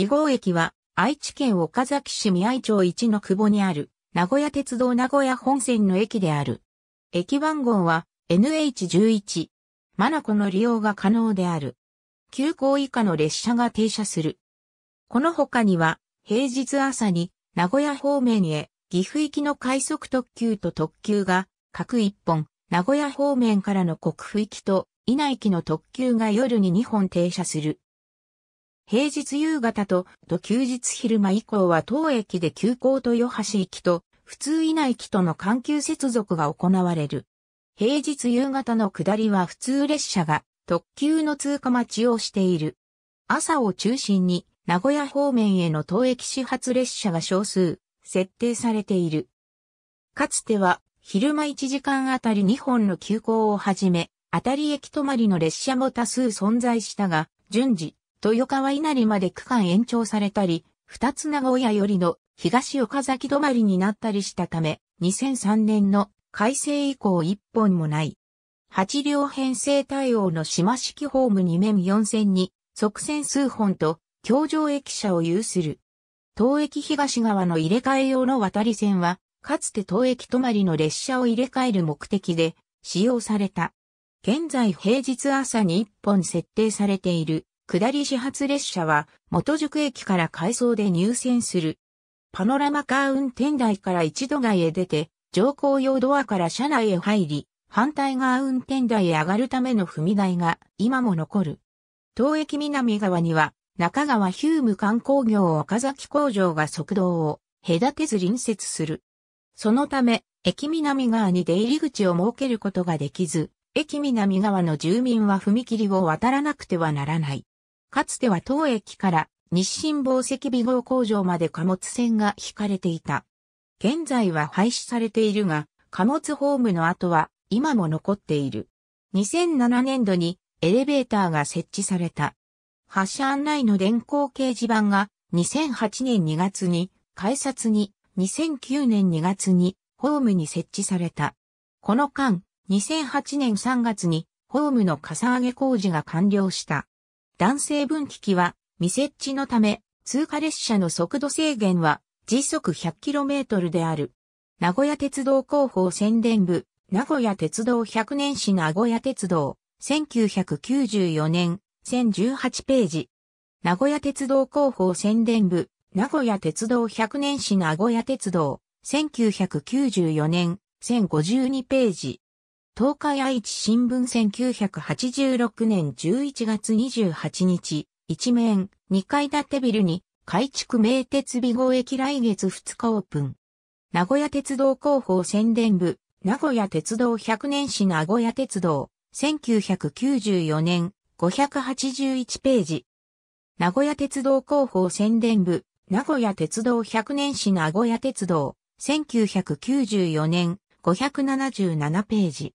2号駅は、愛知県岡崎市宮井町一の久保にある、名古屋鉄道名古屋本線の駅である。駅番号は NH11。マナコの利用が可能である。急行以下の列車が停車する。この他には、平日朝に名古屋方面へ岐阜行きの快速特急と特急が各1本、名古屋方面からの国府行きと稲行きの特急が夜に2本停車する。平日夕方と、と休日昼間以降は当駅で急行と豊橋行きと、普通稲行きとの緩急接続が行われる。平日夕方の下りは普通列車が特急の通過待ちをしている。朝を中心に名古屋方面への当駅始発列車が少数設定されている。かつては昼間1時間あたり2本の急行をはじめ、あたり駅止まりの列車も多数存在したが、順次豊川稲荷まで区間延長されたり、二つ名古屋よりの東岡崎止まりになったりしたため、2003年の改正以降一本もない。8両編成対応の島式ホーム2面4線に、側線数本と、橋上駅舎を有する。東駅東側の入れ替え用の渡り線は、かつて東駅止まりの列車を入れ替える目的で使用された。現在平日朝に一本設定されている下り始発列車は元宿駅から回送で入線する。パノラマカー運転台から一度外へ出て、乗降用ドアから車内へ入り、反対側運転台へ上がるための踏み台が今も残る。東駅南側には中川ヒューム観光業岡崎工場が側道を隔てず隣接する。そのため、駅南側に出入り口を設けることができず、駅南側の住民は踏切を渡らなくてはならない。かつては当駅から日清紡績美号工場まで貨物船が引かれていた。現在は廃止されているが、貨物ホームの跡は今も残っている。2007年度にエレベーターが設置された。発車案内の電光掲示板が2008年2月に改札に、2009年2月にホームに設置された。この間、2008年3月にホームのかさ上げ工事が完了した。男性分岐器は未設置のため、通過列車の速度制限は時速 100km である。名古屋鉄道広報宣伝部、名古屋鉄道100年史名古屋鉄道、1994年、1018ページ。名古屋鉄道広報宣伝部、名古屋鉄道100年史名古屋鉄道、1994年、1052ページ。東海愛知新聞1986年11月28日、一面、二階建てビルに、改築名鉄美号駅来月2日オープン。名古屋鉄道広報宣伝部、名古屋鉄道100年史名古屋鉄道、1994年、581ページ。名古屋鉄道広報宣伝部、名古屋鉄道100年史名古屋鉄道、1994年、577ページ。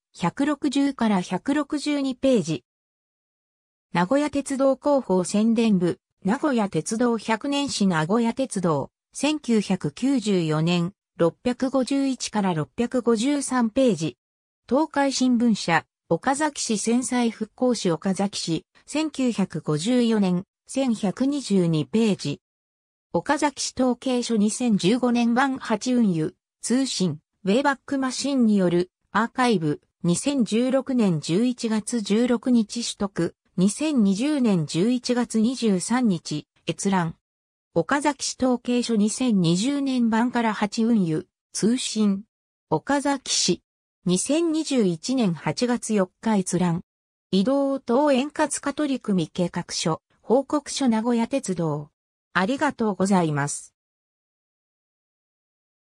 160から162ページ。名古屋鉄道広報宣伝部、名古屋鉄道100年史名古屋鉄道、1994年、651から653ページ。東海新聞社、岡崎市戦災復興市岡崎市、1954年、1122ページ。岡崎市統計書2015年版8運輸、通信、ウェイバックマシンによる、アーカイブ、2016年11月16日取得、2020年11月23日、閲覧。岡崎市統計書2020年版から8運輸、通信。岡崎市。2021年8月4日閲覧。移動等円滑化取り組み計画書、報告書名古屋鉄道。ありがとうございます。